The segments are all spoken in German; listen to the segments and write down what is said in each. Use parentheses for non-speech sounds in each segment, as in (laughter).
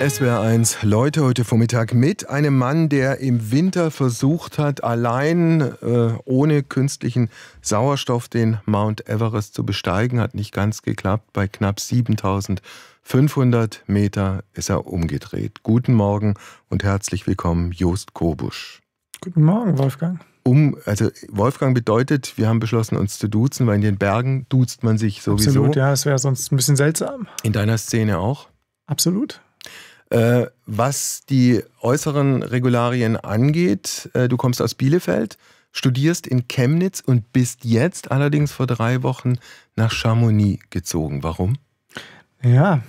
SWR1 Leute heute Vormittag mit einem Mann, der im Winter versucht hat, allein äh, ohne künstlichen Sauerstoff den Mount Everest zu besteigen. Hat nicht ganz geklappt. Bei knapp 7500 Meter ist er umgedreht. Guten Morgen und herzlich willkommen, Jost Kobusch. Guten Morgen, Wolfgang. Um, also Wolfgang bedeutet, wir haben beschlossen, uns zu duzen, weil in den Bergen duzt man sich sowieso. Absolut, ja, es wäre sonst ein bisschen seltsam. In deiner Szene auch? Absolut. Äh, was die äußeren Regularien angeht, äh, du kommst aus Bielefeld, studierst in Chemnitz und bist jetzt allerdings vor drei Wochen nach Chamonix gezogen. Warum? Ja,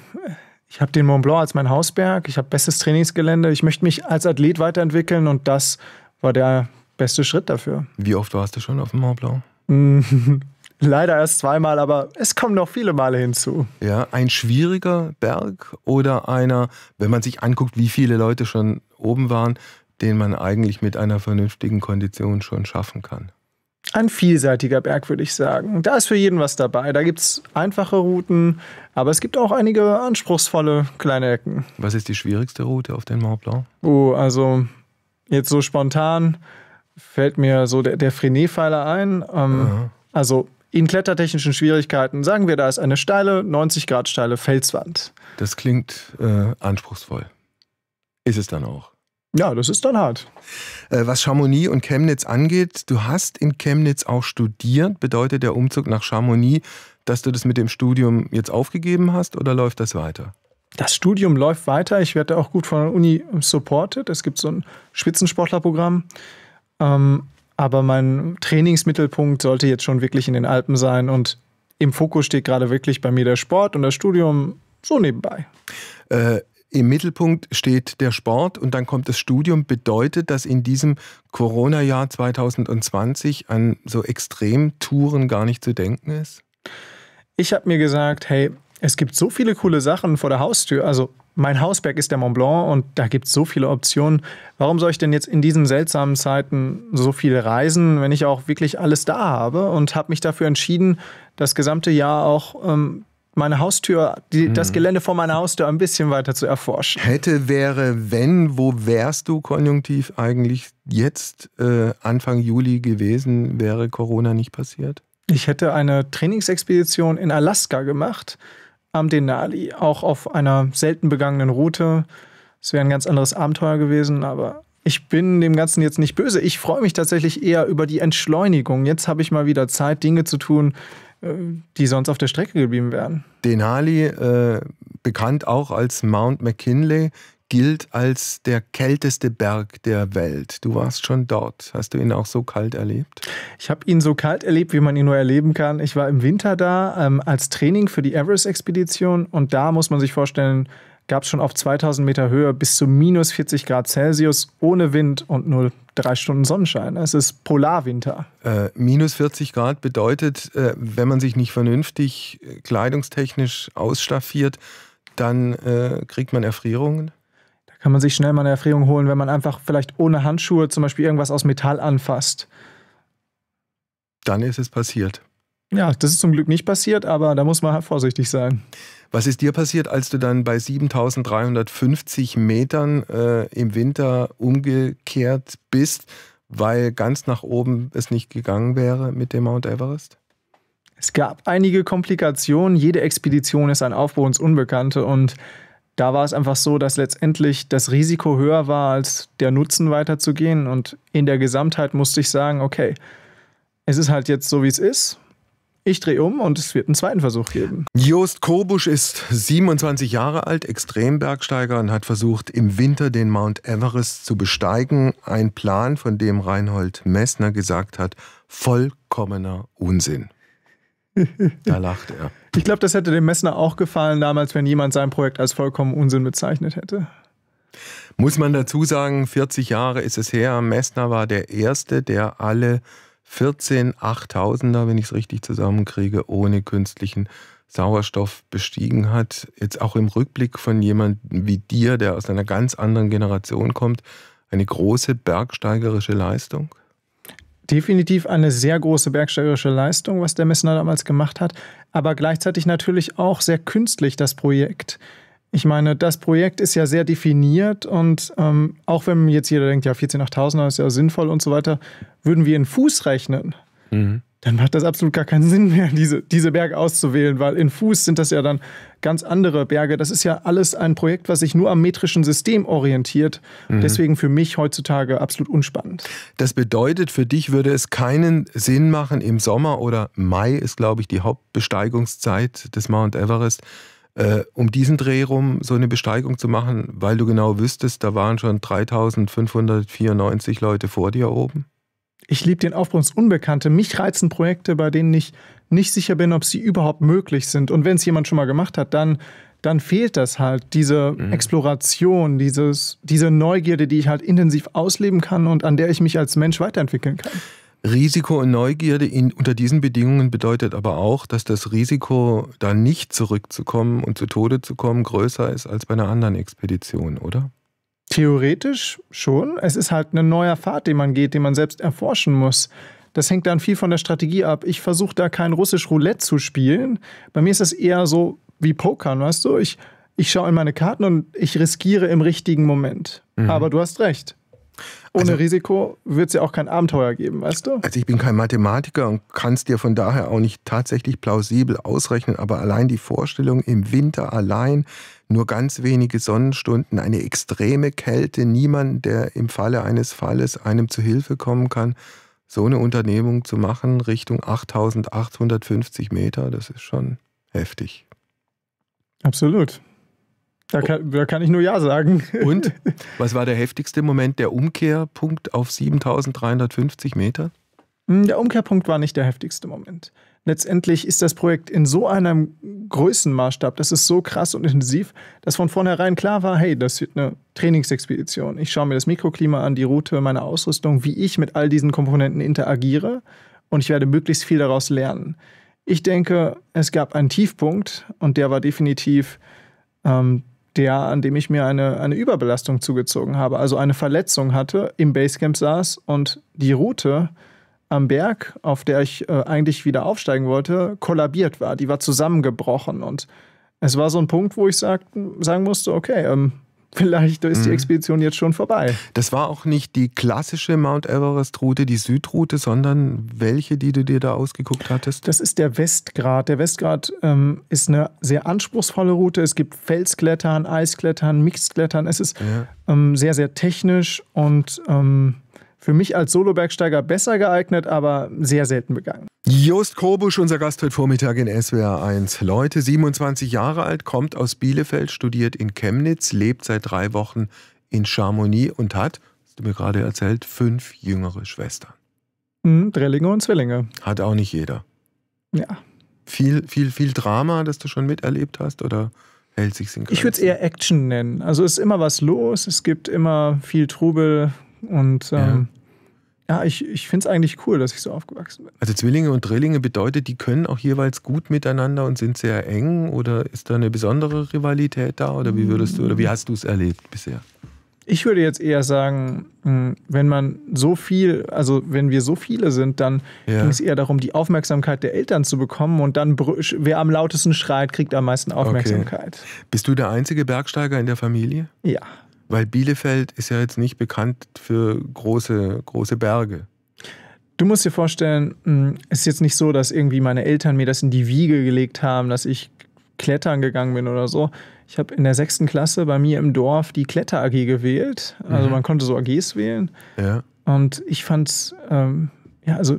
ich habe den Mont Blanc als mein Hausberg, ich habe bestes Trainingsgelände, ich möchte mich als Athlet weiterentwickeln und das war der beste Schritt dafür. Wie oft warst du schon auf dem Mont Blanc? (laughs) Leider erst zweimal, aber es kommen noch viele Male hinzu. Ja, ein schwieriger Berg oder einer, wenn man sich anguckt, wie viele Leute schon oben waren, den man eigentlich mit einer vernünftigen Kondition schon schaffen kann. Ein vielseitiger Berg, würde ich sagen. Da ist für jeden was dabei. Da gibt es einfache Routen, aber es gibt auch einige anspruchsvolle kleine Ecken. Was ist die schwierigste Route auf den Mont Blanc? Oh, also jetzt so spontan fällt mir so der, der Frenet-Pfeiler ein. Ähm, also in klettertechnischen Schwierigkeiten, sagen wir, da ist eine steile, 90 Grad steile Felswand. Das klingt äh, anspruchsvoll. Ist es dann auch. Ja, das ist dann hart. Äh, was Chamonix und Chemnitz angeht, du hast in Chemnitz auch studiert. Bedeutet der Umzug nach Chamonix, dass du das mit dem Studium jetzt aufgegeben hast oder läuft das weiter? Das Studium läuft weiter. Ich werde auch gut von der Uni supported. Es gibt so ein Spitzensportlerprogramm. Ähm, aber mein Trainingsmittelpunkt sollte jetzt schon wirklich in den Alpen sein und im Fokus steht gerade wirklich bei mir der Sport und das Studium so nebenbei. Äh, Im Mittelpunkt steht der Sport und dann kommt das Studium. Bedeutet, dass in diesem Corona-Jahr 2020 an so Extremtouren gar nicht zu denken ist? Ich habe mir gesagt, hey, es gibt so viele coole Sachen vor der Haustür. Also mein Hausberg ist der Mont Blanc und da gibt es so viele Optionen. Warum soll ich denn jetzt in diesen seltsamen Zeiten so viel reisen, wenn ich auch wirklich alles da habe und habe mich dafür entschieden, das gesamte Jahr auch ähm, meine Haustür, die, hm. das mhm. Gelände vor meiner Haustür ein bisschen weiter zu erforschen. Hätte, wäre, wenn, wo wärst du konjunktiv eigentlich jetzt äh, Anfang Juli gewesen, wäre Corona nicht passiert? Ich hätte eine Trainingsexpedition in Alaska gemacht am Denali, auch auf einer selten begangenen Route. Es wäre ein ganz anderes Abenteuer gewesen, aber ich bin dem Ganzen jetzt nicht böse. Ich freue mich tatsächlich eher über die Entschleunigung. Jetzt habe ich mal wieder Zeit, Dinge zu tun, äh, die sonst auf der Strecke geblieben wären. Denali, äh, bekannt auch als Mount McKinley, gilt als der kälteste Berg der Welt. Du warst schon dort. Hast du ihn auch so kalt erlebt? Ich habe ihn so kalt erlebt, wie man ihn nur erleben kann. Ich war im Winter da ähm, als Training für die Everest-Expedition und da muss man sich vorstellen, gab es schon auf 2000 Meter Höhe bis zu minus 40 Grad Celsius ohne Wind und nur drei Stunden Sonnenschein. Es ist Polarwinter. Äh, minus 40 Grad bedeutet, äh, wenn man sich nicht vernünftig äh, kleidungstechnisch ausstaffiert, dann äh, kriegt man Erfrierungen? kann man sich schnell mal eine Erfrierung holen, wenn man einfach vielleicht ohne Handschuhe zum Beispiel irgendwas aus Metall anfasst. Dann ist es passiert. Ja, das ist zum Glück nicht passiert, aber da muss man halt vorsichtig sein. Was ist dir passiert, als du dann bei 7350 Metern äh, im Winter umgekehrt bist, weil ganz nach oben es nicht gegangen wäre mit dem Mount Everest? Es gab einige Komplikationen. Jede Expedition ist ein Aufbau ins Unbekannte und da war es einfach so, dass letztendlich das Risiko höher war, als der Nutzen weiterzugehen. Und in der Gesamtheit musste ich sagen, okay, es ist halt jetzt so, wie es ist. Ich drehe um und es wird einen zweiten Versuch geben. Joost Kobusch ist 27 Jahre alt, Extrembergsteiger und hat versucht, im Winter den Mount Everest zu besteigen. Ein Plan, von dem Reinhold Messner gesagt hat, vollkommener Unsinn da lacht er. Ich glaube, das hätte dem Messner auch gefallen damals, wenn jemand sein Projekt als vollkommen Unsinn bezeichnet hätte. Muss man dazu sagen, 40 Jahre ist es her. Messner war der Erste, der alle 14 8000er, wenn ich es richtig zusammenkriege, ohne künstlichen Sauerstoff bestiegen hat. Jetzt auch im Rückblick von jemandem wie dir, der aus einer ganz anderen Generation kommt, eine große bergsteigerische Leistung? definitiv eine sehr große bergsteigerische Leistung, was der Messner damals gemacht hat, aber gleichzeitig natürlich auch sehr künstlich das Projekt. Ich meine, das Projekt ist ja sehr definiert und ähm, auch wenn jetzt jeder denkt, ja, 14.800 ist ja sinnvoll und so weiter, würden wir in Fuß rechnen, mhm dann macht das absolut gar keinen Sinn mehr, diese, diese Berge auszuwählen, weil in Fuß sind das ja dann ganz andere Berge. Das ist ja alles ein Projekt, was sich nur am metrischen System orientiert. Mhm. Deswegen für mich heutzutage absolut unspannend. Das bedeutet, für dich würde es keinen Sinn machen, im Sommer oder Mai ist, glaube ich, die Hauptbesteigungszeit des Mount Everest, äh, um diesen Dreh rum so eine Besteigung zu machen, weil du genau wüsstest, da waren schon 3594 Leute vor dir oben? Ich liebe den Aufbruch ins Unbekannte. Mich reizen Projekte, bei denen ich nicht sicher bin, ob sie überhaupt möglich sind. Und wenn es jemand schon mal gemacht hat, dann, dann fehlt das halt, diese mhm. Exploration, dieses, diese Neugierde, die ich halt intensiv ausleben kann und an der ich mich als Mensch weiterentwickeln kann. Risiko und Neugierde in, unter diesen Bedingungen bedeutet aber auch, dass das Risiko, da nicht zurückzukommen und zu Tode zu kommen, größer ist als bei einer anderen Expedition, oder? Theoretisch schon. Es ist halt ein neuer Pfad, den man geht, den man selbst erforschen muss. Das hängt dann viel von der Strategie ab. Ich versuche da kein russisch Roulette zu spielen. Bei mir ist das eher so wie Pokern, weißt du? Ich, ich schaue in meine Karten und ich riskiere im richtigen Moment. Mhm. Aber du hast recht. Ohne also, Risiko wird es ja auch kein Abenteuer geben, weißt du? Also ich bin kein Mathematiker und kann es dir von daher auch nicht tatsächlich plausibel ausrechnen, aber allein die Vorstellung im Winter allein, nur ganz wenige Sonnenstunden, eine extreme Kälte, niemand, der im Falle eines Falles einem zu Hilfe kommen kann, so eine Unternehmung zu machen Richtung 8850 Meter, das ist schon heftig. Absolut. Da kann, da kann, ich nur Ja sagen. Und (laughs) was war der heftigste Moment? Der Umkehrpunkt auf 7350 Meter? Hm, der Umkehrpunkt war nicht der heftigste Moment. Letztendlich ist das Projekt in so einem Größenmaßstab, das ist so krass und intensiv, dass von vornherein klar war, hey, das wird eine Trainingsexpedition. Ich schaue mir das Mikroklima an, die Route, meine Ausrüstung, wie ich mit all diesen Komponenten interagiere und ich werde möglichst viel daraus lernen. Ich denke, es gab einen Tiefpunkt und der war definitiv ähm, der, an dem ich mir eine, eine Überbelastung zugezogen habe, also eine Verletzung hatte, im Basecamp saß und die Route am Berg, auf der ich äh, eigentlich wieder aufsteigen wollte, kollabiert war. Die war zusammengebrochen und es war so ein Punkt, wo ich sag, sagen musste, okay, ähm, Vielleicht ist die mhm. Expedition jetzt schon vorbei. Das war auch nicht die klassische Mount Everest-Route, die Südroute, sondern welche, die du dir da ausgeguckt hattest? Das ist der Westgrat. Der Westgrat ähm, ist eine sehr anspruchsvolle Route. Es gibt Felsklettern, Eisklettern, Mixklettern. Es ist ja. ähm, sehr, sehr technisch und ähm, für mich als Solo-Bergsteiger besser geeignet, aber sehr selten begangen. Jost Kobusch, unser Gast heute Vormittag in SWR 1. Leute, 27 Jahre alt, kommt aus Bielefeld, studiert in Chemnitz, lebt seit drei Wochen in Chamonix und hat, hast du mir gerade erzählt, fünf jüngere Schwestern. Mhm, Drillinge und Zwillinge. Hat auch nicht jeder. Ja. Viel, viel, viel Drama, das du schon miterlebt hast, oder? hält sich in Grenzen? Ich würde es eher Action nennen. Also es ist immer was los, es gibt immer viel Trubel, und ähm, ja. ja, ich, ich finde es eigentlich cool, dass ich so aufgewachsen bin. Also Zwillinge und Drillinge bedeutet, die können auch jeweils gut miteinander und sind sehr eng oder ist da eine besondere Rivalität da oder wie würdest du oder wie hast du es erlebt bisher? Ich würde jetzt eher sagen, hm, wenn man so viel, also wenn wir so viele sind, dann ja. ging es eher darum, die Aufmerksamkeit der Eltern zu bekommen und dann, wer am lautesten schreit, kriegt am meisten Aufmerksamkeit. Okay. Bist du der einzige Bergsteiger in der Familie? Ja. Weil Bielefeld ist ja jetzt nicht bekannt für große, große Berge. Du musst dir vorstellen, hm, es ist jetzt nicht so, dass irgendwie meine Eltern mir das in die Wiege gelegt haben, dass ich klettern gegangen bin oder so. Ich habe in der sechsten Klasse bei mir im Dorf die Kletter-AG gewählt. Also mhm. man konnte so AGs wählen. Ja. Und ich fand's, ähm, ja, also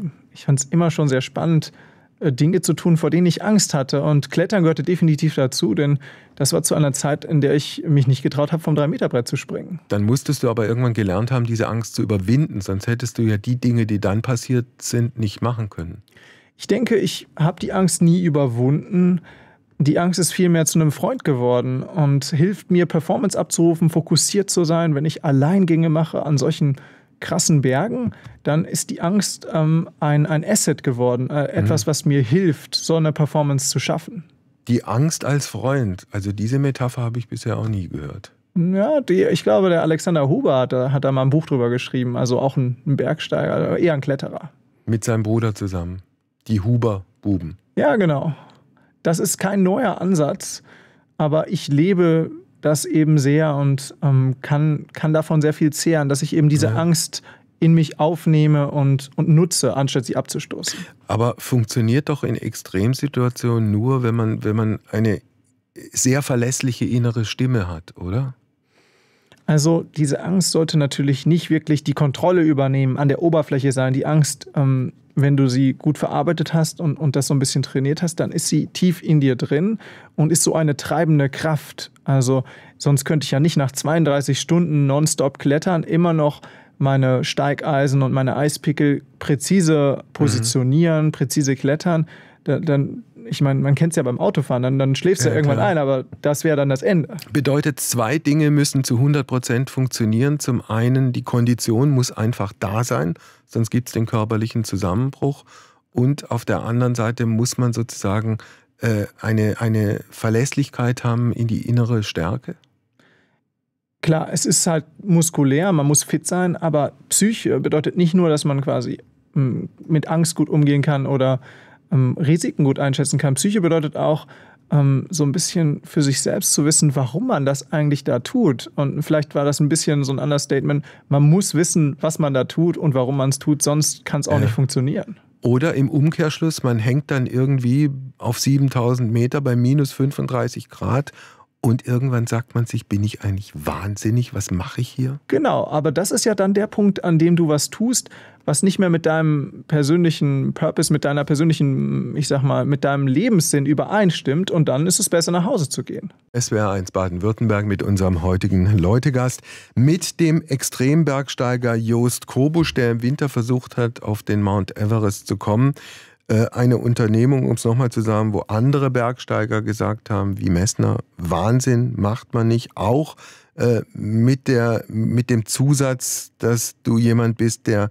immer schon sehr spannend, äh, Dinge zu tun, vor denen ich Angst hatte. Und Klettern gehörte definitiv dazu, denn das war zu einer Zeit, in der ich mich nicht getraut habe, vom 3-Meter-Brett zu springen. Dann musstest du aber irgendwann gelernt haben, diese Angst zu überwinden, sonst hättest du ja die Dinge, die dann passiert sind, nicht machen können. Ich denke, ich habe die Angst nie überwunden. Die Angst ist vielmehr zu einem Freund geworden und hilft mir, Performance abzurufen, fokussiert zu sein, wenn ich Alleingänge mache an solchen krassen Bergen, dann ist die Angst ähm, ein, ein Asset geworden, äh, mhm. etwas, mhm. was mir hilft, so eine Performance zu schaffen. Die Angst als Freund, also diese Metapher habe ich bisher auch nie gehört. Ja, die, ich glaube, der Alexander Huber hat, hat da mal ein Buch drüber geschrieben, also auch ein, ein Bergsteiger, eher ein Kletterer. Mit seinem Bruder zusammen, die Huber-Buben. Ja, genau. Das ist kein neuer Ansatz, aber ich lebe das eben sehr und ähm, kann, kann davon sehr viel zehren, dass ich eben diese ja. Angst in mich aufnehme und, und nutze, anstatt sie abzustoßen. Aber funktioniert doch in Extremsituationen nur, wenn man, wenn man eine sehr verlässliche innere Stimme hat, oder? Also diese Angst sollte natürlich nicht wirklich die Kontrolle übernehmen, an der Oberfläche sein. Die Angst, ähm, wenn du sie gut verarbeitet hast und, und das so ein bisschen trainiert hast, dann ist sie tief in dir drin und ist so eine treibende Kraft. Also sonst könnte ich ja nicht nach 32 Stunden nonstop klettern, immer noch meine Steigeisen und meine Eispickel präzise mhm. positionieren, mhm. präzise klettern. Dann, dann, ich meine, man kennt es ja beim Autofahren, dann, dann schläfst du ja, ja irgendwann klar. ein, aber das wäre dann das Ende. Bedeutet, zwei Dinge müssen zu 100% funktionieren. Zum einen, die Kondition muss einfach da sein, sonst gibt es den körperlichen Zusammenbruch. Und auf der anderen Seite muss man sozusagen äh, eine, eine Verlässlichkeit haben in die innere Stärke. Klar, es ist halt muskulär, man muss fit sein, aber Psyche bedeutet nicht nur, dass man quasi hm, mit Angst gut umgehen kann oder ähm, Risiken gut einschätzen kann. Psyche bedeutet auch, ähm, so ein bisschen für sich selbst zu wissen, warum man das eigentlich da tut. Und vielleicht war das ein bisschen so ein Understatement. Man muss wissen, was man da tut und warum man es tut, sonst kann es auch äh. nicht funktionieren. Oder im Umkehrschluss, man hängt dann irgendwie auf 7000 Meter bei minus 35 Grad und irgendwann sagt man sich, bin ich eigentlich wahnsinnig? Was mache ich hier? Genau, aber das ist ja dann der Punkt, an dem du was tust, was nicht mehr mit deinem persönlichen Purpose, mit deiner persönlichen, ich sag mal, mit deinem Lebenssinn übereinstimmt und dann ist es besser, nach Hause zu gehen. SWR 1 Baden-Württemberg mit unserem heutigen Leutegast, mit dem Extrembergsteiger Joost Kobusch, der im Winter versucht hat, auf den Mount Everest zu kommen äh, eine Unternehmung, um es nochmal zu sagen, wo andere Bergsteiger gesagt haben, wie Messner, Wahnsinn macht man nicht, auch äh, mit, der, mit dem Zusatz, dass du jemand bist, der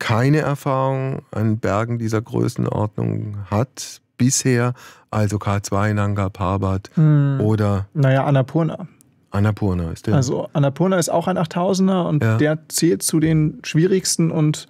keine Erfahrung an Bergen dieser Größenordnung hat bisher, also K2, Nanga Parbat hm. oder... Naja, Annapurna. Annapurna ist der. Also Annapurna ist auch ein 8000er und ja. der zählt zu den schwierigsten und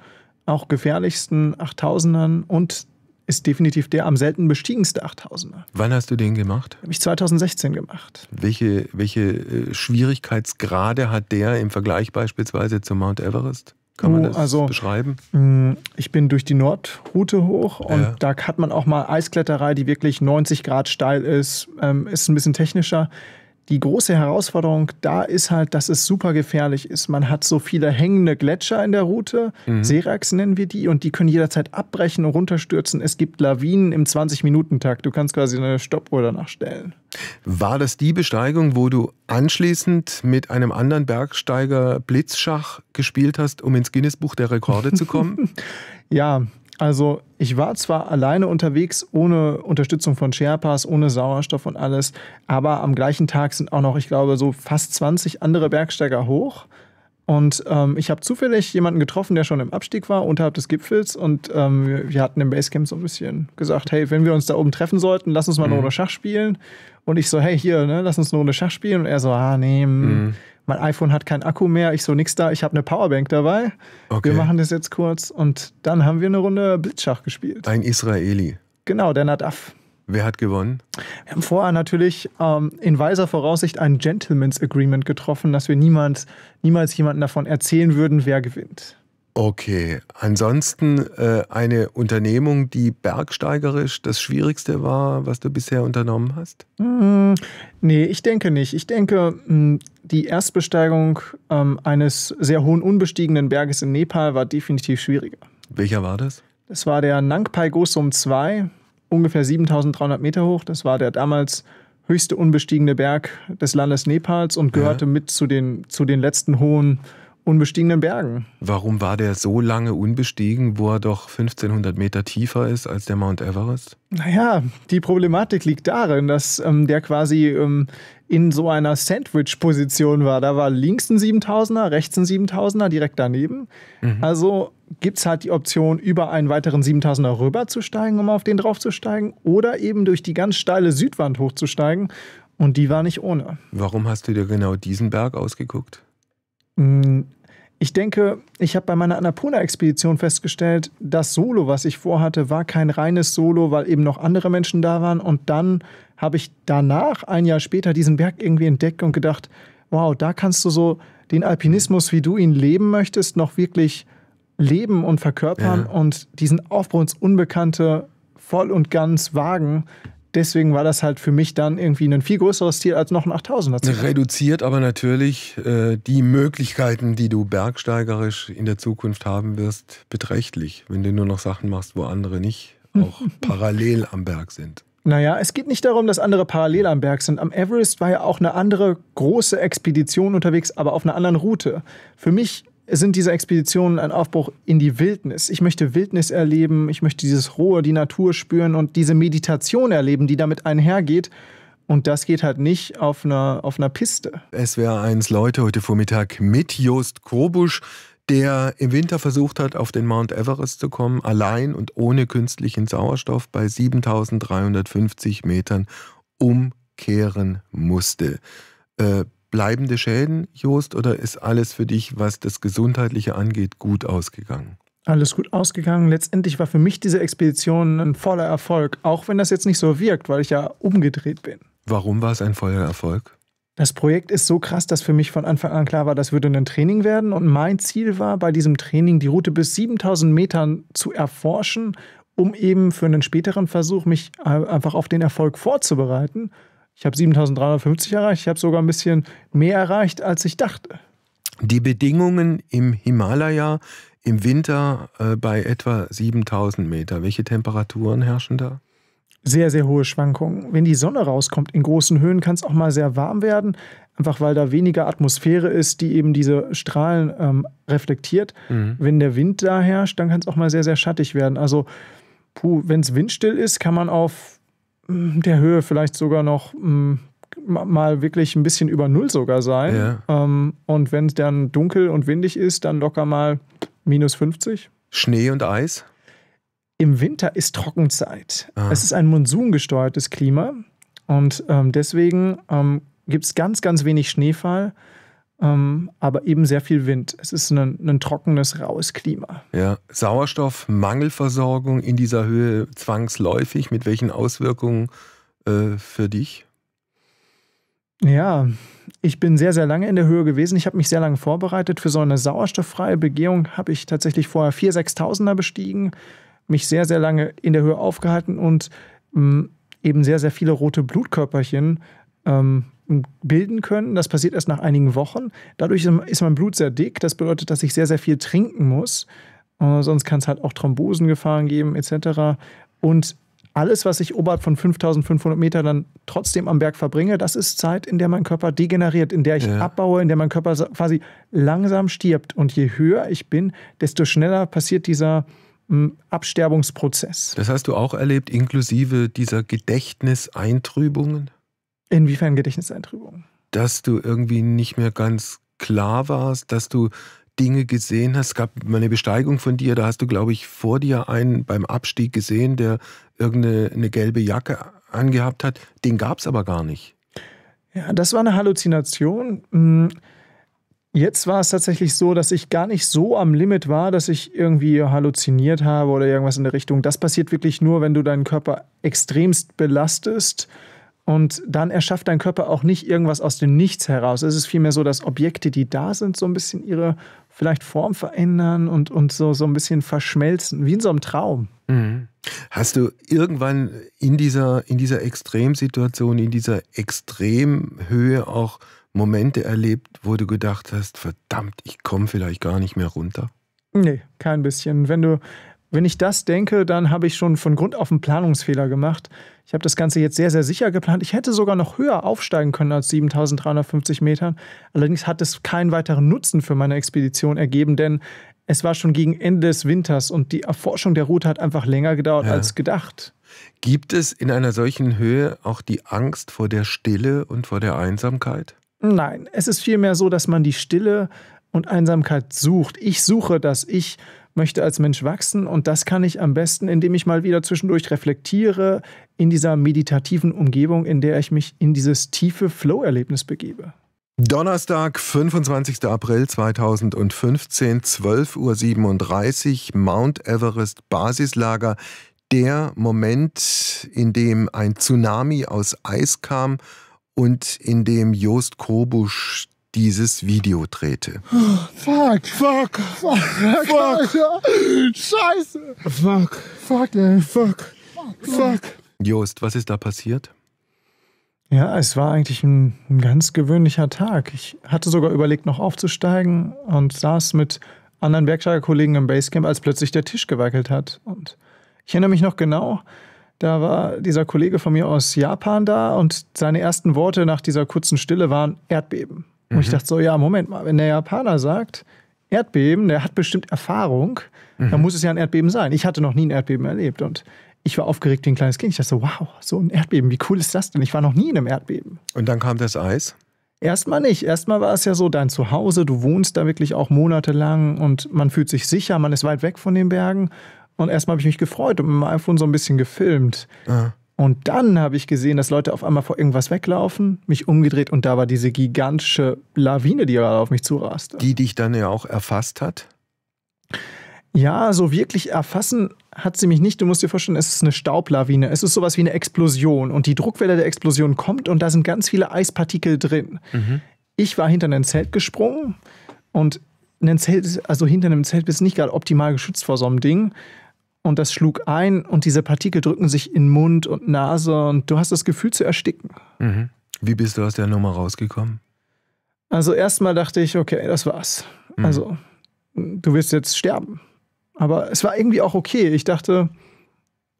auch gefährlichsten 8000ern und ist definitiv der am selten bestiegenste 8000er. Wann hast du den gemacht? Habe ich 2016 gemacht. Welche, welche äh, Schwierigkeitsgrade hat der im Vergleich beispielsweise zum Mount Everest? Kann man das also, beschreiben? Mm, ich bin durch die Nordroute hoch und ja. da hat man auch mal Eiskletterei, die wirklich 90 Grad steil ist, ähm, ist ein bisschen technischer. Die große Herausforderung da ist halt, dass es super gefährlich ist. Man hat so viele hängende Gletscher in der Route, mhm. Serax nennen wir die, und die können jederzeit abbrechen und runterstürzen. Es gibt Lawinen im 20-Minuten-Takt. Du kannst quasi eine Stoppuhr danach stellen. War das die Besteigung, wo du anschließend mit einem anderen Bergsteiger Blitzschach gespielt hast, um ins Guinness-Buch der Rekorde zu kommen? (laughs) ja, also ich war zwar alleine unterwegs, ohne Unterstützung von Sherpas, ohne Sauerstoff und alles, aber am gleichen Tag sind auch noch, ich glaube, so fast 20 andere Bergsteiger hoch. Und ähm, ich habe zufällig jemanden getroffen, der schon im Abstieg war, unterhalb des Gipfels. Und ähm, wir hatten im Basecamp so ein bisschen gesagt, hey, wenn wir uns da oben treffen sollten, lass uns mal mhm. eine Runde Schach spielen. Und ich so, hey, hier, ne, lass uns eine Runde Schach spielen. Und er so, ah, nee, mh. Mm. mhm mein iPhone hat keinen Akku mehr, ich so nix da, ich habe eine Powerbank dabei. Okay. Wir machen das jetzt kurz und dann haben wir eine Runde Blitzschach gespielt. Ein Israeli. Genau, der Nadaf. Wer hat gewonnen? Wir haben vorher natürlich ähm, in weiser Voraussicht ein Gentleman's Agreement getroffen, dass wir niemand, niemals jemandem davon erzählen würden, wer gewinnt. Okay, ansonsten äh, eine Unternehmung, die bergsteigerisch das Schwierigste war, was du bisher unternommen hast? Mm, nee, ich denke nicht. Ich denke, hm, die Erstbesteigung ähm, eines sehr hohen unbestiegenen Berges in Nepal war definitiv schwieriger. Welcher war das? Das war der Nangpai Gosum 2, ungefähr 7300 Meter hoch. Das war der damals höchste unbestiegene Berg des Landes Nepals und gehörte ja. mit zu den, zu den letzten hohen unbestiegenen Bergen. Warum war der so lange unbestiegen, wo er doch 1500 Meter tiefer ist als der Mount Everest? Naja, die Problematik liegt darin, dass ähm, der quasi ähm, in so einer Sandwich-Position war. Da war links ein 7000er, rechts ein 7000er, direkt daneben. Mhm. Also gibt es halt die Option, über einen weiteren 7000er rüberzusteigen, um auf den draufzusteigen, oder eben durch die ganz steile Südwand hochzusteigen. Und die war nicht ohne. Warum hast du dir genau diesen Berg ausgeguckt? Hm, ich denke, ich habe bei meiner Annapurna-Expedition festgestellt, das Solo, was ich vorhatte, war kein reines Solo, weil eben noch andere Menschen da waren. Und dann habe ich danach, ein Jahr später, diesen Berg irgendwie entdeckt und gedacht, wow, da kannst du so den Alpinismus, wie du ihn leben möchtest, noch wirklich leben und verkörpern ja. und diesen Aufbruch ins Unbekannte voll und ganz wagen deswegen war das halt für mich dann irgendwie ein viel größeres Ziel als noch ein 8000er. Reduziert aber natürlich äh, die Möglichkeiten, die du bergsteigerisch in der Zukunft haben wirst, beträchtlich, wenn du nur noch Sachen machst, wo andere nicht auch (laughs) parallel am Berg sind. Naja, es geht nicht darum, dass andere parallel am Berg sind. Am Everest war ja auch eine andere große Expedition unterwegs, aber auf einer anderen Route. Für mich sind diese Expeditionen ein Aufbruch in die Wildnis. Ich möchte Wildnis erleben, ich möchte dieses Rohe, die Natur spüren und diese Meditation erleben, die damit einhergeht. Und das geht halt nicht auf einer, auf einer Piste. SWR1 Leute heute Vormittag mit Jost Krobusch, der im Winter versucht hat, auf den Mount Everest zu kommen, allein und ohne künstlichen Sauerstoff bei 7350 Metern umkehren musste. Äh, bleibende Schäden, Jost, oder ist alles für dich, was das Gesundheitliche angeht, gut ausgegangen? Alles gut ausgegangen. Letztendlich war für mich diese Expedition ein voller Erfolg, auch wenn das jetzt nicht so wirkt, weil ich ja umgedreht bin. Warum war es ein voller Erfolg? Das Projekt ist so krass, dass für mich von Anfang an klar war, das würde ein Training werden. Und mein Ziel war, bei diesem Training die Route bis 7000 Metern zu erforschen, um eben für einen späteren Versuch mich einfach auf den Erfolg vorzubereiten ich habe 7350 erreicht. Ich habe sogar ein bisschen mehr erreicht, als ich dachte. Die Bedingungen im Himalaya im Winter äh, bei etwa 7000 Meter, welche Temperaturen herrschen da? Sehr, sehr hohe Schwankungen. Wenn die Sonne rauskommt in großen Höhen, kann es auch mal sehr warm werden, einfach weil da weniger Atmosphäre ist, die eben diese Strahlen ähm, reflektiert. Mhm. Wenn der Wind da herrscht, dann kann es auch mal sehr, sehr schattig werden. Also, wenn es windstill ist, kann man auf Mm, der Höhe vielleicht sogar noch mm, mal wirklich ein bisschen über Null sogar sein. Ja. Ähm, und wenn es dann dunkel und windig ist, dann locker mal minus 50. Schnee und Eis? Im Winter ist Trockenzeit. Ah. Es ist ein monsungesteuertes Klima und ähm, deswegen ähm, gibt es ganz, ganz wenig Schneefall ähm, aber eben sehr viel Wind. Es ist ein, ein trockenes, raues Klima. Ja, Sauerstoffmangelversorgung in dieser Höhe zwangsläufig. Mit welchen Auswirkungen äh, für dich? Ja, ich bin sehr, sehr lange in der Höhe gewesen. Ich habe mich sehr lange vorbereitet. Für so eine sauerstofffreie Begehung habe ich tatsächlich vorher vier Sechstausender bestiegen, mich sehr, sehr lange in der Höhe aufgehalten und mh, mm, eben sehr, sehr viele rote Blutkörperchen ähm, bilden können. Das passiert erst nach einigen Wochen. Dadurch ist mein Blut sehr dick. Das bedeutet, dass ich sehr, sehr viel trinken muss. Äh, sonst kann es halt auch Thrombosengefahren geben, etc. Und alles, was ich oberhalb von 5500 Meter dann trotzdem am Berg verbringe, das ist Zeit, in der mein Körper degeneriert, in der ich ja. abbaue, in der mein Körper quasi langsam stirbt. Und je höher ich bin, desto schneller passiert dieser hm, Absterbungsprozess. Das hast du auch erlebt, inklusive dieser Gedächtniseintrübungen? Inwiefern Gedächtniseintrübung? Dass du irgendwie nicht mehr ganz klar warst, dass du Dinge gesehen hast. Es gab mal eine Besteigung von dir, da hast du, glaube ich, vor dir einen beim Abstieg gesehen, der irgendeine gelbe Jacke angehabt hat. Den gab es aber gar nicht. Ja, das war eine Halluzination. Hm, jetzt war es tatsächlich so, dass ich gar nicht so am Limit war, dass ich irgendwie halluziniert habe oder irgendwas in der Richtung. Das passiert wirklich nur, wenn du deinen Körper extremst belastest und dann erschafft dein Körper auch nicht irgendwas aus dem Nichts heraus. Es ist vielmehr so, dass Objekte, die da sind, so ein bisschen ihre vielleicht Form verändern und, und so, so ein bisschen verschmelzen, wie in so einem Traum. Mhm. Hast du irgendwann in dieser, in dieser Extremsituation, in dieser Extremhöhe auch Momente erlebt, wo du gedacht hast, verdammt, ich komme vielleicht gar nicht mehr runter? Nee, kein bisschen. Wenn du, wenn ich das denke, dann habe ich schon von Grund auf einen Planungsfehler gemacht. Ich habe das Ganze jetzt sehr, sehr sicher geplant. Ich hätte sogar noch höher aufsteigen können als 7350 Metern. Allerdings hat es keinen weiteren Nutzen für meine Expedition ergeben, denn es war schon gegen Ende des Winters und die Erforschung der Route hat einfach länger gedauert ja. als gedacht. Gibt es in einer solchen Höhe auch die Angst vor der Stille und vor der Einsamkeit? Nein, es ist vielmehr so, dass man die Stille und Einsamkeit sucht. Ich suche das, ich möchte als Mensch wachsen und das kann ich am besten, indem ich mal wieder zwischendurch reflektiere in dieser meditativen Umgebung, in der ich mich in dieses tiefe Flow-Erlebnis begebe. Donnerstag, 25. April 2015, 12.37 Uhr, Mount Everest Basislager. Der Moment, in dem ein Tsunami aus Eis kam und in dem Jost Kobusch dieses Video drehte. Fuck. Fuck. Fuck. Fuck. Scheiße. Fuck. Fuck, ey. Fuck. Fuck. Joost, was ist da passiert? Ja, es war eigentlich ein, ein, ganz gewöhnlicher Tag. Ich hatte sogar überlegt, noch aufzusteigen und saß mit anderen Bergsteigerkollegen im Basecamp, als plötzlich der Tisch gewackelt hat. Und ich erinnere mich noch genau, da war dieser Kollege von mir aus Japan da und seine ersten Worte nach dieser kurzen Stille waren Erdbeben. Und ich mhm. dachte so, ja, Moment mal, wenn der Japaner sagt, Erdbeben, der hat bestimmt Erfahrung, mhm. dann muss es ja ein Erdbeben sein. Ich hatte noch nie ein Erdbeben erlebt und ich war aufgeregt wie ein kleines Kind. Ich dachte so, wow, so ein Erdbeben, wie cool ist das denn? Ich war noch nie in einem Erdbeben. Und dann kam das Eis? Erstmal nicht. Erstmal war es ja so dein Zuhause, du wohnst da wirklich auch monatelang und man fühlt sich sicher, man ist weit weg von den Bergen. Und erstmal habe ich mich gefreut und mit dem iPhone so ein bisschen gefilmt. Ja. Und dann habe ich gesehen, dass Leute auf einmal vor irgendwas weglaufen, mich umgedreht und da war diese gigantische Lawine, die gerade auf mich zuraste. Die dich dann ja auch erfasst hat? Ja, so wirklich erfassen hat sie mich nicht. Du musst dir vorstellen, es ist eine Staublawine. Es ist sowas wie eine Explosion. Und die Druckwelle der Explosion kommt und da sind ganz viele Eispartikel drin. Mhm. Ich war hinter ein Zelt gesprungen und ein Zelt, also hinter einem Zelt bist du nicht gerade optimal geschützt vor so einem Ding und das schlug ein und diese Partikel drücken sich in Mund und Nase und du hast das Gefühl zu ersticken. Mhm. Wie bist du aus der Nummer rausgekommen? Also erstmal dachte ich, okay, das war's. Mhm. Also du wirst jetzt sterben. Aber es war irgendwie auch okay. Ich dachte,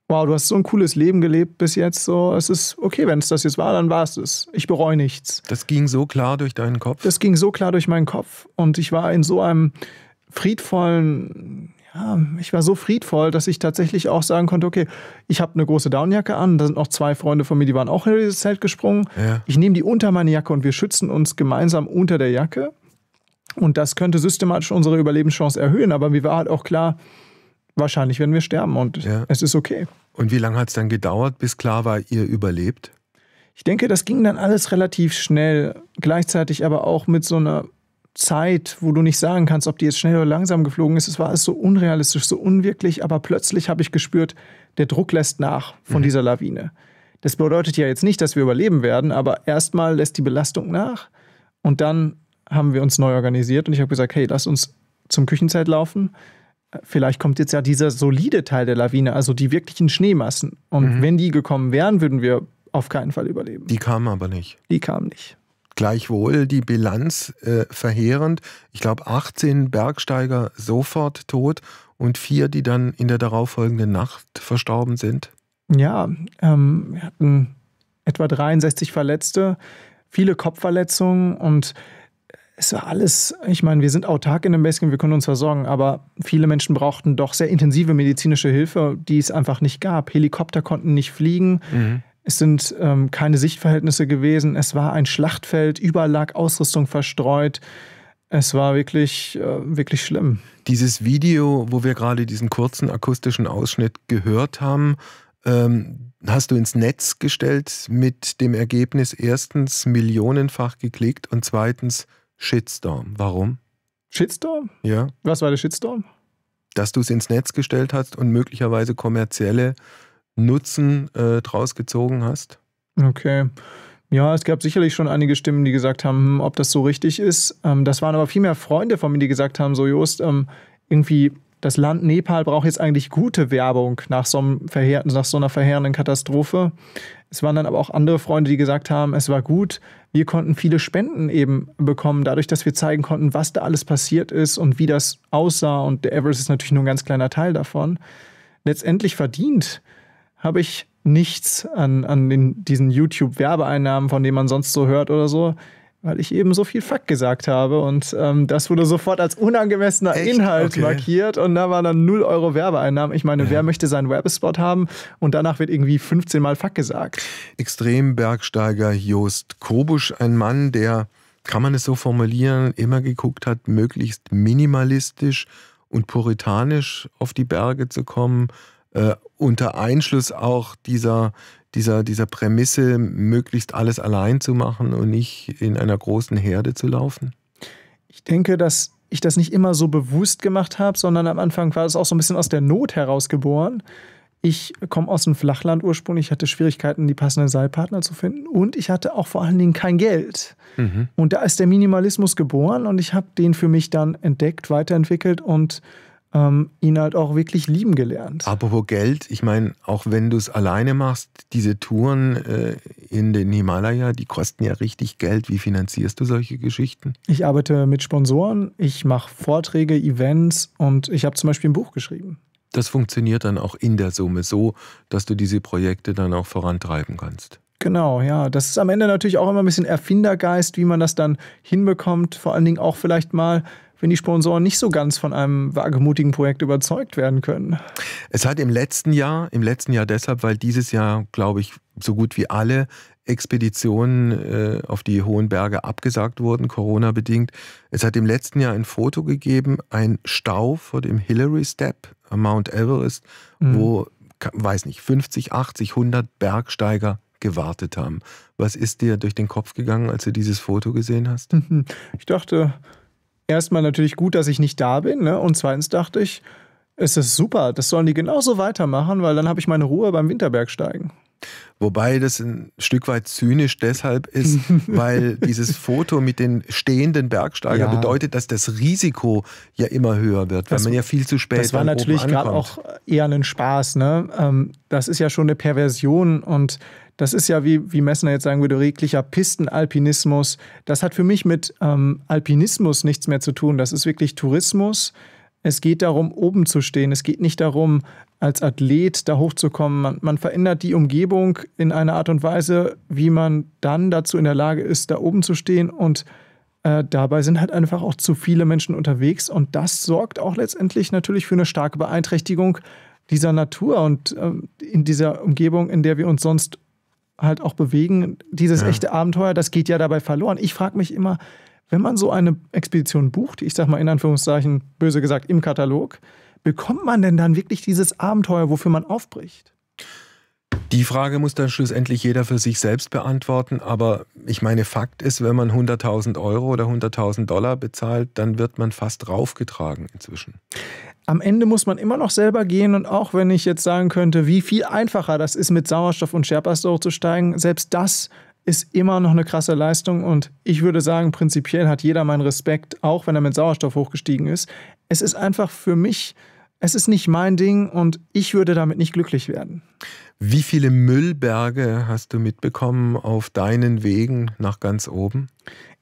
wow, du hast so ein cooles Leben gelebt bis jetzt. So, es ist okay, wenn es das jetzt war, dann war es es. Ich bereue nichts. Das ging so klar durch deinen Kopf. Das ging so klar durch meinen Kopf und ich war in so einem friedvollen ja, ich war so friedvoll, dass ich tatsächlich auch sagen konnte, okay, ich habe eine große Downjacke an, da sind noch zwei Freunde von mir, die waren auch in dieses Zelt gesprungen. Ja. Ich nehme die unter meine Jacke und wir schützen uns gemeinsam unter der Jacke. Und das könnte systematisch unsere Überlebenschance erhöhen, aber mir war halt auch klar, wahrscheinlich werden wir sterben und ja. es ist okay. Und wie lange hat es dann gedauert, bis klar war, ihr überlebt? Ich denke, das ging dann alles relativ schnell, gleichzeitig aber auch mit so einer Zeit, wo du nicht sagen kannst, ob die jetzt schnell oder langsam geflogen ist. Es war alles so unrealistisch, so unwirklich, aber plötzlich habe ich gespürt, der Druck lässt nach von mhm. dieser Lawine. Das bedeutet ja jetzt nicht, dass wir überleben werden, aber erstmal lässt die Belastung nach und dann haben wir uns neu organisiert und ich habe gesagt, hey, lass uns zum Küchenzelt laufen. Vielleicht kommt jetzt ja dieser solide Teil der Lawine, also die wirklichen Schneemassen. Und mhm. wenn die gekommen wären, würden wir auf keinen Fall überleben. Die kamen aber nicht. Die kamen nicht. Gleichwohl die Bilanz äh, verheerend. Ich glaube, 18 Bergsteiger sofort tot und vier, die dann in der darauffolgenden Nacht verstorben sind. Ja, ähm, wir hatten etwa 63 Verletzte, viele Kopfverletzungen und es war alles, ich meine, wir sind autark in dem Basecamp, wir können uns versorgen, aber viele Menschen brauchten doch sehr intensive medizinische Hilfe, die es einfach nicht gab. Helikopter konnten nicht fliegen. Mhm. Es sind ähm, keine Sichtverhältnisse gewesen. Es war ein Schlachtfeld. Überall lag Ausrüstung verstreut. Es war wirklich, äh, wirklich schlimm. Dieses Video, wo wir gerade diesen kurzen akustischen Ausschnitt gehört haben, ähm, hast du ins Netz gestellt mit dem Ergebnis, erstens millionenfach geklickt und zweitens Shitstorm. Warum? Shitstorm? Ja. Was war der Shitstorm? Dass du es ins Netz gestellt hast und möglicherweise kommerzielle Nutzen äh, draus gezogen hast? Okay. Ja, es gab sicherlich schon einige Stimmen, die gesagt haben, hm, ob das so richtig ist. Ähm, das waren aber vielmehr Freunde von mir, die gesagt haben, so Jost, ähm, irgendwie das Land Nepal braucht jetzt eigentlich gute Werbung nach so, nach so, einer verheerenden Katastrophe. Es waren dann aber auch andere Freunde, die gesagt haben, es war gut. Wir konnten viele Spenden eben bekommen, dadurch, dass wir zeigen konnten, was da alles passiert ist und wie das aussah. Und der Everest ist natürlich nur ein ganz kleiner Teil davon. Letztendlich verdient habe ich nichts an, an den, diesen YouTube-Werbeeinnahmen, von denen man sonst so hört oder so, weil ich eben so viel Fuck gesagt habe. Und ähm, das wurde sofort als unangemessener Echt? Inhalt okay. markiert und da waren dann 0 Euro Werbeeinnahmen. Ich meine, ja. wer möchte seinen Werbespot haben und danach wird irgendwie 15 Mal Fuck gesagt? Extrembergsteiger Jost Kobusch, ein Mann, der, kann man es so formulieren, immer geguckt hat, möglichst minimalistisch und puritanisch auf die Berge zu kommen. Äh, unter Einschluss auch dieser, dieser, dieser Prämisse, möglichst alles allein zu machen und nicht in einer großen Herde zu laufen? Ich denke, dass ich das nicht immer so bewusst gemacht habe, sondern am Anfang war es auch so ein bisschen aus der Not herausgeboren. Ich komme aus dem Flachland ursprünglich, hatte Schwierigkeiten, die passenden Seilpartner zu finden und ich hatte auch vor allen Dingen kein Geld. Mhm. Und da ist der Minimalismus geboren und ich habe den für mich dann entdeckt, weiterentwickelt und ähm, ihn halt auch wirklich lieben gelernt. Apropos Geld, ich meine, auch wenn du es alleine machst, diese Touren äh, in den Himalaya, die kosten ja richtig Geld. Wie finanzierst du solche Geschichten? Ich arbeite mit Sponsoren, ich mache Vorträge, Events und ich habe zum Beispiel ein Buch geschrieben das funktioniert dann auch in der Summe so, dass du diese Projekte dann auch vorantreiben kannst. Genau, ja. Das ist am Ende natürlich auch immer ein bisschen Erfindergeist, wie man das dann hinbekommt. Vor allen Dingen auch vielleicht mal wenn die Sponsoren nicht so ganz von einem wagemutigen Projekt überzeugt werden können. Es hat im letzten Jahr, im letzten Jahr deshalb, weil dieses Jahr, glaube ich, so gut wie alle Expeditionen äh, auf die hohen Berge abgesagt wurden, Corona bedingt. Es hat im letzten Jahr ein Foto gegeben, ein Stau vor dem Hillary Step am Mount Everest, mhm. wo, weiß nicht, 50, 80, 100 Bergsteiger gewartet haben. Was ist dir durch den Kopf gegangen, als du dieses Foto gesehen hast? (laughs) Ich dachte, erstmal natürlich gut, dass ich nicht da bin. Ne? Und zweitens dachte ich, es ist super, das sollen die genauso weitermachen, weil dann habe ich meine Ruhe beim Winterbergsteigen. Wobei das ein Stück weit zynisch deshalb ist, (laughs) weil dieses Foto mit den stehenden Bergsteiger ja. bedeutet, dass das Risiko ja immer höher wird, weil das, man ja viel zu spät Das war natürlich gerade auch eher ein Spaß. Ne? Ähm, das ist ja schon eine Perversion und das ist ja, wie, wie Messner jetzt sagen würde, reglicher Pistenalpinismus. Das hat für mich mit ähm, Alpinismus nichts mehr zu tun. Das ist wirklich Tourismus. Es geht darum, oben zu stehen. Es geht nicht darum, als Athlet da hochzukommen. Man, man, verändert die Umgebung in einer Art und Weise, wie man dann dazu in der Lage ist, da oben zu stehen. Und äh, dabei sind halt einfach auch zu viele Menschen unterwegs. Und das sorgt auch letztendlich natürlich für eine starke Beeinträchtigung dieser Natur und äh, in dieser Umgebung, in der wir uns sonst halt auch bewegen. Dieses ja. echte Abenteuer, das geht ja dabei verloren. Ich frage mich immer, wenn man so eine Expedition bucht, ich sag mal in Anführungszeichen böse gesagt im Katalog, bekommt man denn dann wirklich dieses Abenteuer, wofür man aufbricht? Die Frage muss dann schlussendlich jeder für sich selbst beantworten. Aber ich meine, Fakt ist, wenn man 100.000 Euro oder 100.000 Dollar bezahlt, dann wird man fast raufgetragen inzwischen am Ende muss man immer noch selber gehen und auch wenn ich jetzt sagen könnte, wie viel einfacher das ist, mit Sauerstoff und Sherpa-Store zu steigen, selbst das ist immer noch eine krasse Leistung und ich würde sagen, prinzipiell hat jeder meinen Respekt, auch wenn er mit Sauerstoff hochgestiegen ist. Es ist einfach für mich, es ist nicht mein Ding und ich würde damit nicht glücklich werden. Wie viele Müllberge hast du mitbekommen auf deinen Wegen nach ganz oben?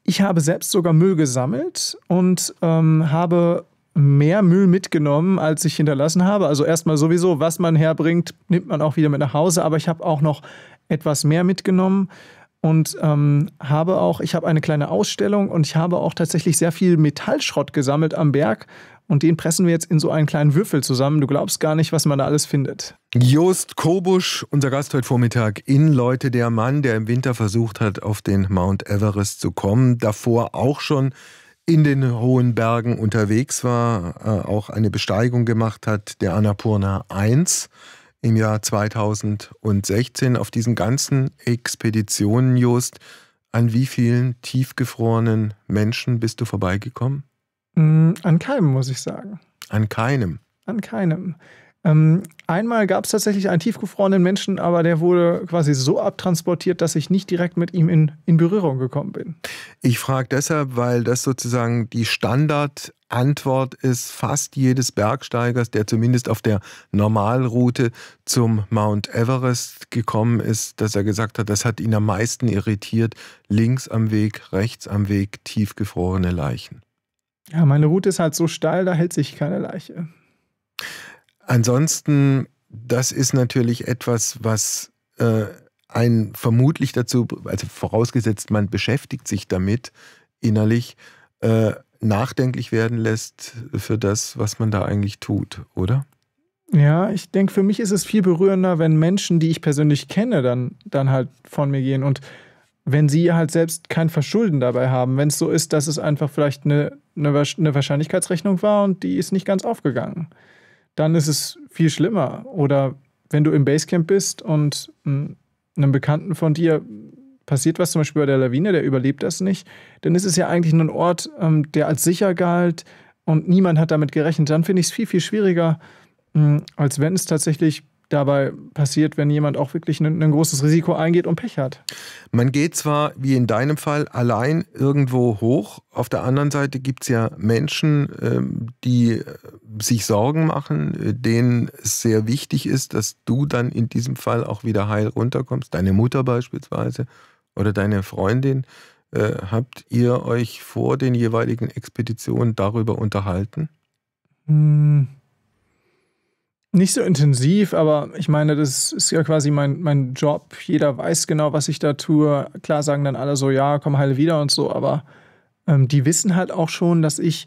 Ich habe selbst sogar Müll gesammelt und ähm, habe mehr Müll mitgenommen, als ich hinterlassen habe. Also erstmal sowieso, was man herbringt, nimmt man auch wieder mit nach Hause, aber ich habe auch noch etwas mehr mitgenommen und ähm, habe auch, ich habe eine kleine Ausstellung und ich habe auch tatsächlich sehr viel Metallschrott gesammelt am Berg und den pressen wir jetzt in so einen kleinen Würfel zusammen. Du glaubst gar nicht, was man da alles findet. Jost Kobusch, unser Gast heute Vormittag in Leute, der Mann, der im Winter versucht hat, auf den Mount Everest zu kommen, davor auch schon in den hohen Bergen unterwegs war, äh, auch eine Besteigung gemacht hat, der Annapurna I im Jahr 2016. Auf diesen ganzen Expeditionen, Just, an wie vielen tiefgefrorenen Menschen bist du vorbeigekommen? Mm, an keinem, muss ich sagen. An keinem? An keinem. Ähm, einmal gab es tatsächlich einen tiefgefrorenen Menschen, aber der wurde quasi so abtransportiert, dass ich nicht direkt mit ihm in, in Berührung gekommen bin. Ich frage deshalb, weil das sozusagen die Standardantwort ist fast jedes Bergsteigers, der zumindest auf der Normalroute zum Mount Everest gekommen ist, dass er gesagt hat, das hat ihn am meisten irritiert. Links am Weg, rechts am Weg, tiefgefrorene Leichen. Ja, meine Route ist halt so steil, da hält sich keine Leiche. Ansonsten, das ist natürlich etwas, was äh, einen vermutlich dazu, also vorausgesetzt, man beschäftigt sich damit innerlich, äh, nachdenklich werden lässt für das, was man da eigentlich tut, oder? Ja, ich denke, für mich ist es viel berührender, wenn Menschen, die ich persönlich kenne, dann, dann halt von mir gehen und wenn sie halt selbst kein Verschulden dabei haben, wenn es so ist, dass es einfach vielleicht eine, eine Wahrscheinlichkeitsrechnung war und die ist nicht ganz aufgegangen dann ist es viel schlimmer. Oder wenn du im Basecamp bist und hm, einem Bekannten von dir passiert was, zum Beispiel bei der Lawine, der überlebt das nicht, dann ist es ja eigentlich nur ein Ort, ähm, der als sicher galt und niemand hat damit gerechnet. Dann finde ich es viel, viel schwieriger, hm, als wenn es tatsächlich dabei passiert, wenn jemand auch wirklich ein, ein, großes Risiko eingeht und Pech hat. Man geht zwar, wie in deinem Fall, allein irgendwo hoch. Auf der anderen Seite gibt es ja Menschen, ähm, die äh, sich Sorgen machen, äh, denen es sehr wichtig ist, dass du dann in diesem Fall auch wieder heil runterkommst. Deine Mutter beispielsweise oder deine Freundin. Äh, habt ihr euch vor den jeweiligen Expeditionen darüber unterhalten? Hm. Nicht so intensiv, aber ich meine, das ist ja quasi mein, mein Job. Jeder weiß genau, was ich da tue. Klar sagen dann alle so, ja, komm heile wieder und so, aber ähm, die wissen halt auch schon, dass ich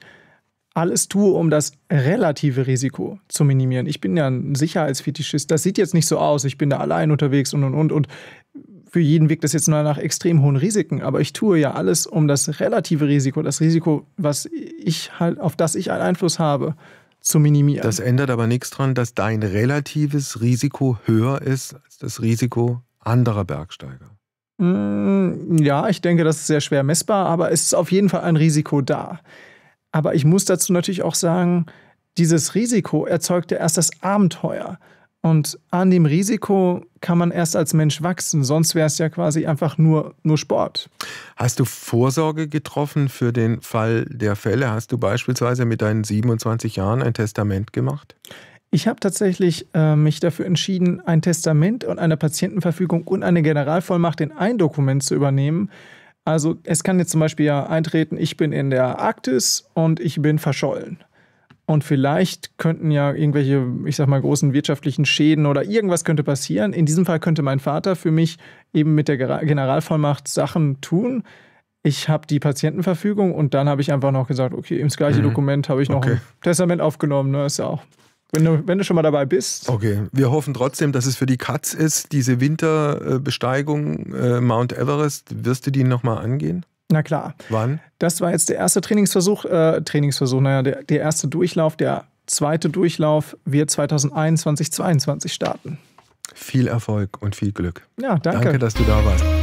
alles tue, um das relative Risiko zu minimieren. Ich bin ja ein Sicherheitsfetischist. Das sieht jetzt nicht so aus, ich bin da allein unterwegs und und und und für jeden wirkt das jetzt nur nach extrem hohen Risiken, aber ich tue ja alles, um das relative Risiko, das Risiko, was ich halt, auf das ich einen Einfluss habe, zu minimieren. Das ändert aber nichts daran, dass dein relatives Risiko höher ist als das Risiko anderer Bergsteiger. Mm, ja, ich denke, das ist sehr schwer messbar, aber es ist auf jeden Fall ein Risiko da. Aber ich muss dazu natürlich auch sagen, dieses Risiko erzeugt ja erst das Abenteuer. Und an dem Risiko kann man erst als Mensch wachsen, sonst wäre es ja quasi einfach nur, nur Sport. Hast du Vorsorge getroffen für den Fall der Fälle? Hast du beispielsweise mit deinen 27 Jahren ein Testament gemacht? Ich habe tatsächlich äh, mich dafür entschieden, ein Testament und eine Patientenverfügung und eine Generalvollmacht in ein Dokument zu übernehmen. Also es kann jetzt zum Beispiel ja eintreten, ich bin in der Arktis und ich bin verschollen. Und vielleicht könnten ja irgendwelche, ich sag mal, großen wirtschaftlichen Schäden oder irgendwas könnte passieren. In diesem Fall könnte mein Vater für mich eben mit der Generalvollmacht Sachen tun. Ich habe die Patientenverfügung und dann habe ich einfach noch gesagt, okay, ins gleiche mhm. Dokument habe ich noch okay. ein Testament aufgenommen. Ne, ist ja auch wenn du, wenn du, schon mal dabei bist. Okay, wir hoffen trotzdem, dass es für die Katz ist, diese Winterbesteigung äh, Mount Everest. Wirst du die nochmal angehen? Na klar. Wann? Das war jetzt der erste Trainingsversuch, äh, Trainingsversuch, naja, der, der erste Durchlauf, der zweite Durchlauf wird 2021, 2022 starten. Viel Erfolg und viel Glück. Ja, danke. Danke, dass du da warst.